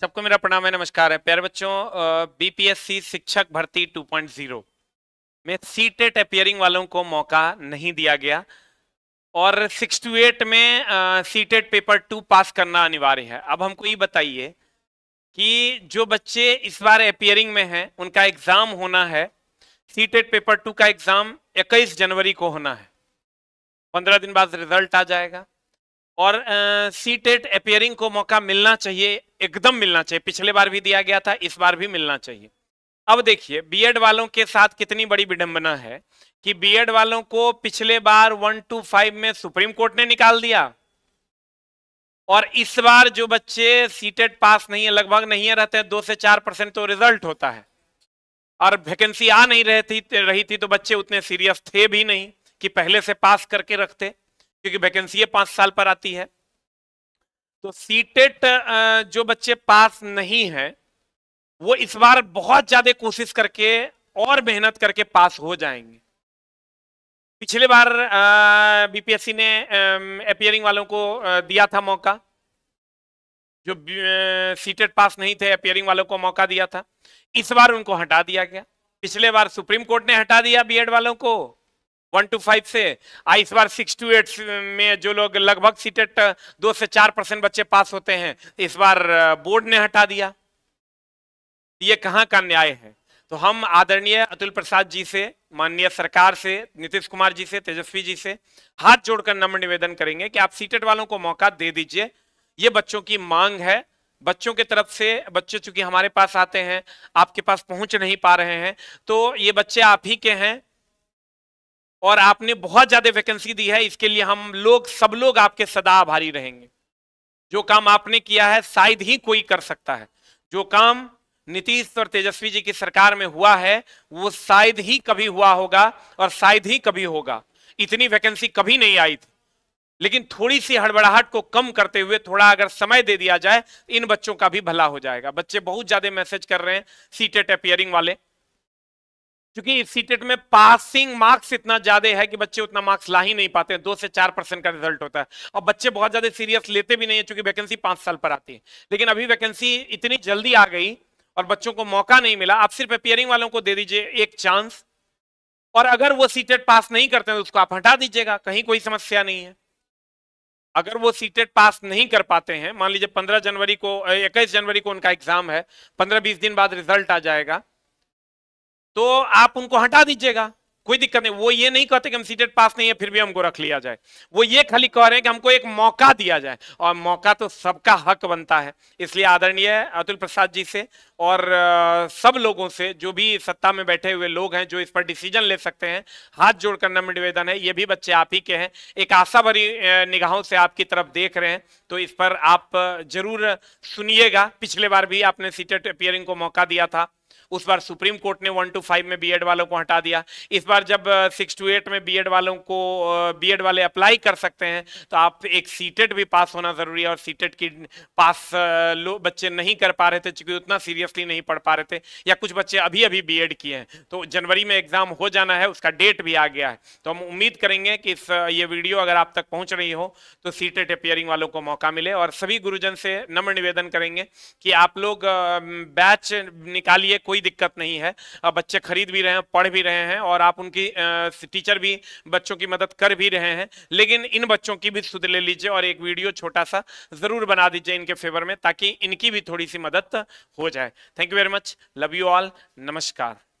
सबको मेरा प्रणाम है नमस्कार है प्यारे बच्चों बीपीएससी शिक्षक भर्ती 2.0 में सी टेट अपियरिंग वालों को मौका नहीं दिया गया और सिक्स टू एट में C TET paper two pass करना अनिवार्य है अब हमको ये बताइए कि जो बच्चे इस बार अपियरिंग में हैं उनका एग्ज़ाम होना है सी टेट पेपर टू का एग्ज़ाम इक्कीस जनवरी को होना है पंद्रह दिन बाद रिजल्ट आ जाएगा और सी टेट अपेयरिंग को मौका मिलना चाहिए एकदम मिलना चाहिए पिछले बार भी दिया गया था इस बार भी मिलना चाहिए अब देखिए बीएड वालों के साथ कितनी बड़ी विडंबना है कि बीएड वालों को पिछले बार वन टू फाइव में सुप्रीम कोर्ट ने निकाल दिया और इस बार जो बच्चे सीटेट पास नहीं है लगभग नहीं है रहते हैं दो से चार परसेंट तो रिजल्ट होता है और वैकेंसी आ नहीं रहती रही थी तो बच्चे उतने सीरियस थे भी नहीं कि पहले से पास करके रखते क्योंकि वैकेंसी पांच साल पर आती है तो सीटेट जो बच्चे पास नहीं है वो इस बार बहुत ज्यादा कोशिश करके और मेहनत करके पास हो जाएंगे पिछले बार बीपीएससी ने अपियरिंग वालों को दिया था मौका जो सीटेट पास नहीं थे अपियरिंग वालों को मौका दिया था इस बार उनको हटा दिया गया पिछले बार सुप्रीम कोर्ट ने हटा दिया बीएड वालों को वन टू फाइव से आ इस बार सिक्स टू एट में जो लोग लगभग सीटेट दो से चार परसेंट बच्चे पास होते हैं इस बार बोर्ड ने हटा दिया ये कहाँ का न्याय है तो हम आदरणीय अतुल प्रसाद जी से माननीय सरकार से नीतीश कुमार जी से तेजस्वी जी से हाथ जोड़कर नम्र निवेदन करेंगे कि आप सीटेट वालों को मौका दे दीजिए ये बच्चों की मांग है बच्चों के तरफ से बच्चे चूंकि हमारे पास आते हैं आपके पास पहुंच नहीं पा रहे हैं तो ये बच्चे आप ही के हैं और आपने बहुत ज़्यादा वैकेंसी दी है इसके लिए हम लोग सब लोग आपके सदा आभारी रहेंगे जो काम आपने किया है शायद ही कोई कर सकता है जो काम नीतीश और तेजस्वी जी की सरकार में हुआ है वो शायद ही कभी हुआ होगा और शायद ही कभी होगा इतनी वैकेंसी कभी नहीं आई थी लेकिन थोड़ी सी हड़बड़ाहट को कम करते हुए थोड़ा अगर समय दे दिया जाए इन बच्चों का भी भला हो जाएगा बच्चे बहुत ज्यादा मैसेज कर रहे हैं सीटेट अपियरिंग वाले क्योंकि सीटेट e में पासिंग मार्क्स इतना ज्यादा है कि बच्चे उतना मार्क्स ला ही नहीं पाते हैं दो से चार परसेंट का रिजल्ट होता है और बच्चे बहुत ज्यादा सीरियस लेते भी नहीं है क्योंकि वैकेंसी पांच साल पर आती है लेकिन अभी वैकेंसी इतनी जल्दी आ गई और बच्चों को मौका नहीं मिला आप सिर्फ अपियरिंग वालों को दे दीजिए एक चांस और अगर वो सीटेट पास e नहीं करते हैं तो उसको आप हटा दीजिएगा कहीं कोई समस्या नहीं है अगर वो सीटेट पास e नहीं कर पाते हैं मान लीजिए पंद्रह जनवरी को इक्कीस जनवरी को उनका एग्जाम है पंद्रह बीस दिन बाद रिजल्ट आ जाएगा तो आप उनको हटा दीजिएगा कोई दिक्कत नहीं वो ये नहीं कहते कि हम सीटेट पास नहीं है फिर भी हमको रख लिया जाए वो ये खाली कह रहे हैं कि हमको एक मौका दिया जाए और मौका तो सबका हक बनता है इसलिए आदरणीय अतुल प्रसाद जी से और सब लोगों से जो भी सत्ता में बैठे हुए लोग हैं जो इस पर डिसीजन ले सकते हैं हाथ जोड़ करना निवेदन है ये भी बच्चे आप ही के हैं एक आशा भरी निगाहों से आपकी तरफ देख रहे हैं तो इस पर आप जरूर सुनिएगा पिछले बार भी आपने सीटेट अपियरिंग को मौका दिया था उस बार सुप्रीम कोर्ट ने वन टू फाइव में बीएड वालों को हटा दिया इस बार जब सिक्स टू एट में बीएड वालों को बीएड वाले अप्लाई कर सकते हैं तो आप एक सीटेट भी पास होना जरूरी है और सीटेट की पास लो बच्चे नहीं कर पा रहे थे चूंकि उतना सीरियसली नहीं पढ़ पा रहे थे या कुछ बच्चे अभी अभी बी किए हैं तो जनवरी में एग्जाम हो जाना है उसका डेट भी आ गया है तो हम उम्मीद करेंगे कि इस ये वीडियो अगर आप तक पहुंच रही हो तो सीटेट अपेयरिंग वालों को मौका मिले और सभी गुरुजन से नम्र निवेदन करेंगे कि आप लोग बैच निकालिए कोई कोई दिक्कत नहीं है बच्चे खरीद भी रहे हैं पढ़ भी रहे हैं और आप उनकी टीचर भी बच्चों की मदद कर भी रहे हैं लेकिन इन बच्चों की भी सुध ले लीजिए और एक वीडियो छोटा सा जरूर बना दीजिए इनके फेवर में ताकि इनकी भी थोड़ी सी मदद हो जाए thank you very much love you all नमस्कार